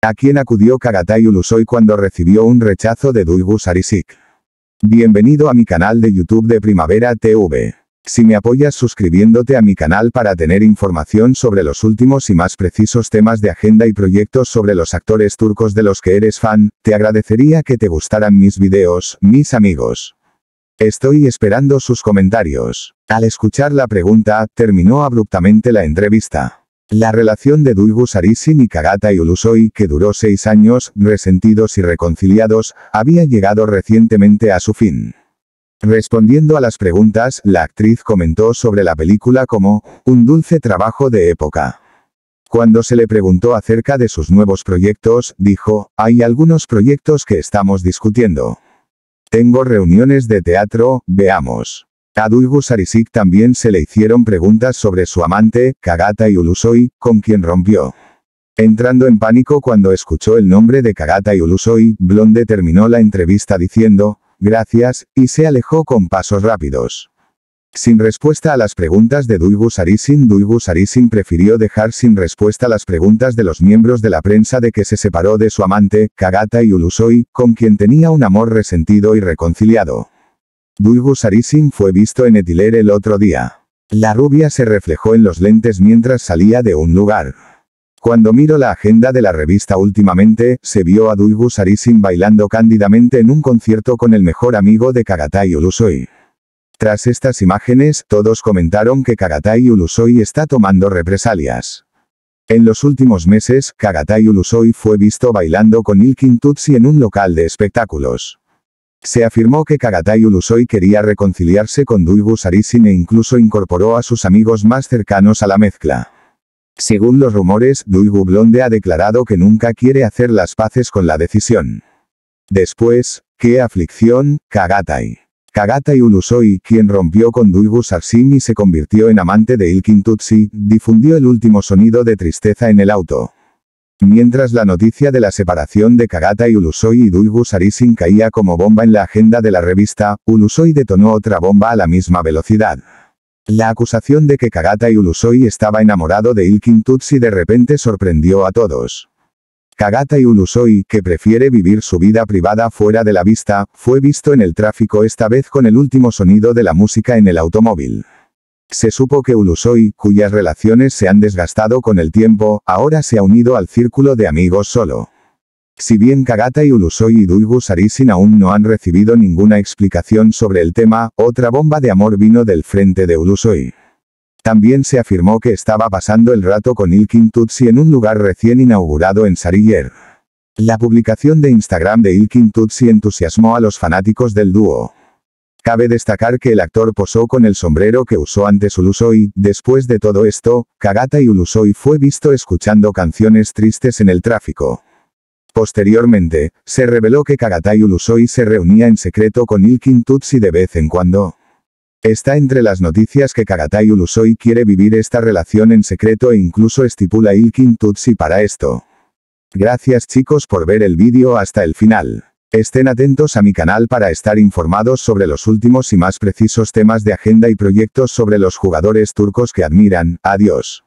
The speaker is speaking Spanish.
¿A quién acudió Kagatay Ulusoy cuando recibió un rechazo de duygus Arisik? Bienvenido a mi canal de YouTube de Primavera TV. Si me apoyas suscribiéndote a mi canal para tener información sobre los últimos y más precisos temas de agenda y proyectos sobre los actores turcos de los que eres fan, te agradecería que te gustaran mis videos, mis amigos. Estoy esperando sus comentarios. Al escuchar la pregunta, terminó abruptamente la entrevista. La relación de Duigu Sarisin y Kagata Yulusoi, que duró seis años, resentidos y reconciliados, había llegado recientemente a su fin. Respondiendo a las preguntas, la actriz comentó sobre la película como, un dulce trabajo de época. Cuando se le preguntó acerca de sus nuevos proyectos, dijo, hay algunos proyectos que estamos discutiendo. Tengo reuniones de teatro, veamos. A Duygu también se le hicieron preguntas sobre su amante, Kagata y Ulusoi, con quien rompió. Entrando en pánico cuando escuchó el nombre de Kagata y Ulusoi, Blonde terminó la entrevista diciendo, gracias, y se alejó con pasos rápidos. Sin respuesta a las preguntas de Duygu Arisin, Duygu Arisin prefirió dejar sin respuesta las preguntas de los miembros de la prensa de que se separó de su amante, Kagata y Ulusoi, con quien tenía un amor resentido y reconciliado. Duygu Sarisin fue visto en Etiler el otro día. La rubia se reflejó en los lentes mientras salía de un lugar. Cuando miro la agenda de la revista últimamente, se vio a Duygu Sarisin bailando cándidamente en un concierto con el mejor amigo de Kagatai Ulusoy. Tras estas imágenes, todos comentaron que Kagatai Ulusoy está tomando represalias. En los últimos meses, Kagatai Ulusoy fue visto bailando con Ilkin Tutsi en un local de espectáculos. Se afirmó que Kagatai Ulusoy quería reconciliarse con Duibu Sarisin e incluso incorporó a sus amigos más cercanos a la mezcla. Según los rumores, Duibu Blonde ha declarado que nunca quiere hacer las paces con la decisión. Después, qué aflicción, Kagatai. Kagatai Ulusoy, quien rompió con Duibu Sarisim y se convirtió en amante de Ilkin Tutsi, difundió el último sonido de tristeza en el auto. Mientras la noticia de la separación de Kagata y Ulusoi y Duygu Sarisin caía como bomba en la agenda de la revista, Ulusoi detonó otra bomba a la misma velocidad. La acusación de que Kagata y Ulusoi estaba enamorado de Ilkin Tutsi de repente sorprendió a todos. Kagata y Ulusoi, que prefiere vivir su vida privada fuera de la vista, fue visto en el tráfico esta vez con el último sonido de la música en el automóvil. Se supo que Ulusoy, cuyas relaciones se han desgastado con el tiempo, ahora se ha unido al círculo de amigos solo. Si bien Kagata y Ulusoy y Dulgu Sarisin aún no han recibido ninguna explicación sobre el tema, otra bomba de amor vino del frente de Ulusoy. También se afirmó que estaba pasando el rato con Ilkin Tutsi en un lugar recién inaugurado en Sariller. La publicación de Instagram de Ilkin Tutsi entusiasmó a los fanáticos del dúo. Cabe destacar que el actor posó con el sombrero que usó antes Ulusoy. después de todo esto, Kagata y Ulusoi fue visto escuchando canciones tristes en el tráfico. Posteriormente, se reveló que Kagata y se reunía en secreto con Ilkin Tutsi de vez en cuando. Está entre las noticias que Kagata y quiere vivir esta relación en secreto e incluso estipula Ilkin Tutsi para esto. Gracias chicos por ver el vídeo hasta el final. Estén atentos a mi canal para estar informados sobre los últimos y más precisos temas de agenda y proyectos sobre los jugadores turcos que admiran. Adiós.